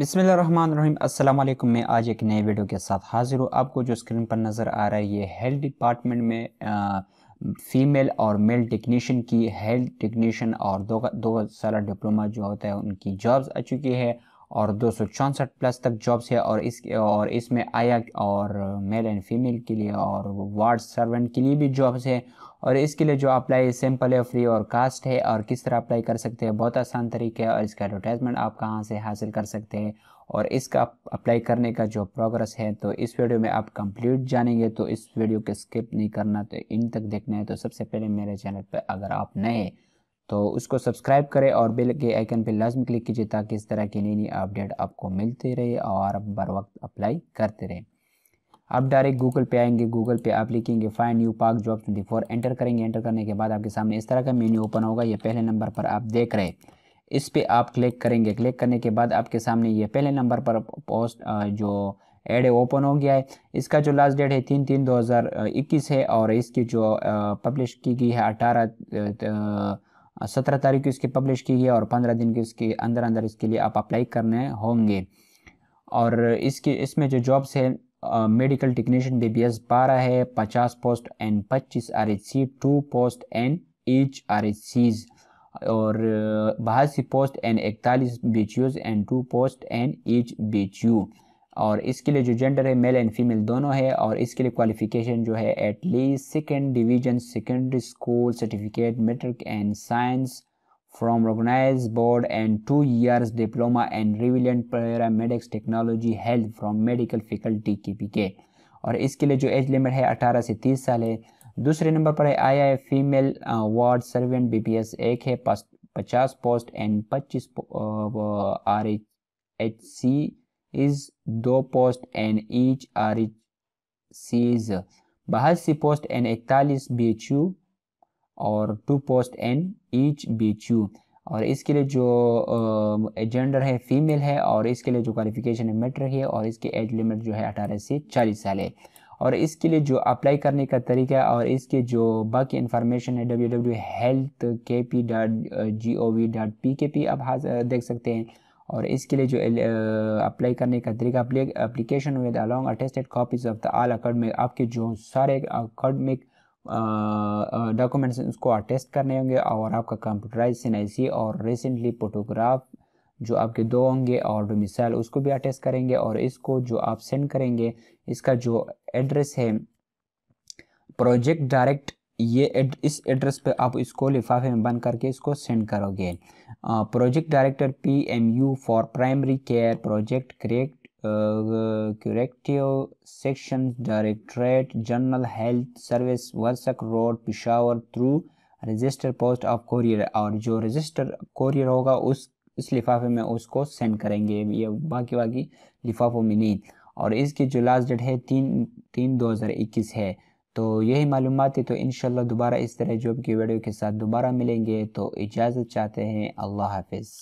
अस्सलाम अल्लाम मैं आज एक नए वीडियो के साथ हाजिर हूँ आपको जो स्क्रीन पर नज़र आ रहा है ये हेल्थ डिपार्टमेंट में आ, फीमेल और मेल टेक्नीशियन की हेल्थ टेक्नीशियन और दो दो साल डिप्लोमा जो होता है उनकी जॉब्स आ चुकी है और दो प्लस तक जॉब्स है और इस और इसमें आया और मेल एंड फीमेल के लिए और वार्ड सर्वेंट के लिए भी जॉब्स है और इसके लिए जो अप्लाई सिंपल है फ्री और कास्ट है और किस तरह अप्लाई कर सकते हैं बहुत आसान तरीका है और इसका एडवर्टाइजमेंट आप कहाँ से हासिल कर सकते हैं और इसका अप्लाई करने का जो प्रोग्रेस है तो इस वीडियो में आप कंप्लीट जानेंगे तो इस वीडियो को स्किप नहीं करना तो इन तक देखना है तो सबसे पहले मेरे चैनल पर अगर आप नए तो उसको सब्सक्राइब करें और बिल के आइकन पर लाजमी क्लिक कीजिए ताकि इस तरह की नई नई अपडेट आपको मिलते रहे और आप बर वक्त अप्लाई करते रहें आप डायरेक्ट गूगल पे आएंगे गूगल पे आप लिखेंगे find new park job twenty four enter करेंगे एंटर करने के बाद आपके सामने इस तरह का मेन्यू ओपन होगा ये पहले नंबर पर आप देख रहे इस पर आप क्लिक करेंगे क्लिक करने के बाद आपके सामने ये पहले नंबर पर पोस्ट जो एड है ओपन हो गया है इसका जो लास्ट डेट है तीन तीन दो हज़ार इक्कीस है और इसकी जो पब्लिश की गई है अठारह सत्रह तारीख को इसकी पब्लिश की गई और पंद्रह दिन के इसके अंदर अंदर इसके लिए आप अप्लाई करने होंगे और इसके इसमें जो जॉब्स है medical technician B B S बारह है पचास पोस्ट एंड पच्चीस R H C two post and each R H Cs और बहासी पोस्ट एंड इकतालीस B H Us and two post and each B H U और इसके लिए जो जेंडर है मेल एंड फीमेल दोनों है और इसके लिए क्वालिफिकेशन जो है at least second division secondary school certificate matric and science from board and to and diploma and diploma paramedics technology health from medical faculty K P K और इसके लिए जो एज लिमिट है अठारह से तीस साल है दूसरे नंबर पर है I I female ward servant B P S एक है पचास पोस्ट एंड पच्चीस आर एच सी इज दो post and each R H Cs C post and इकतालीस बीच यू और two post and each B और इसके लिए जो जेंडर है फीमेल है और इसके लिए जो क्वालिफिकेशन है रही है और इसकी एज लिमिट जो है अठारह से चालीस साल है और इसके लिए जो अप्लाई करने का तरीका और इसके जो बाकी इन्फॉर्मेशन है W W health K P dot G O V dot P K पी आप देख सकते हैं और इसके लिए जो अप्लाई करने का तरीका application with along attested copies of the all academic आपके जो सारे अकेडमिक डॉक्यूमेंट्स उसको अटेस्ट करने होंगे और आपका कंप्यूटराइज सी और रिसेंटली फोटोग्राफ जो आपके दो होंगे और मिसाइल उसको भी अटेस्ट करेंगे और इसको जो आप सेंड करेंगे इसका जो एड्रेस है प्रोजेक्ट डायरेक्ट ये एड, इस एड्रेस पे आप इसको लिफाफे में बंद करके इसको सेंड करोगे project director P M U for primary care project correct corrective section directorate general health service Warsak road Peshawar through register post of courier और जो रजिस्टर कोरियर होगा उस इस लिफाफे में उसको सेंड करेंगे ये बाकी बाकी लिफाफों में नहीं और इसकी जो लास्ट डेट है तीन तीन दो हज़ार इक्कीस है तो यही मालूम थी तो इन दोबारा इस तरह जॉब की वीडियो के साथ दोबारा मिलेंगे तो इजाज़त चाहते हैं अल्लाह हाफिज़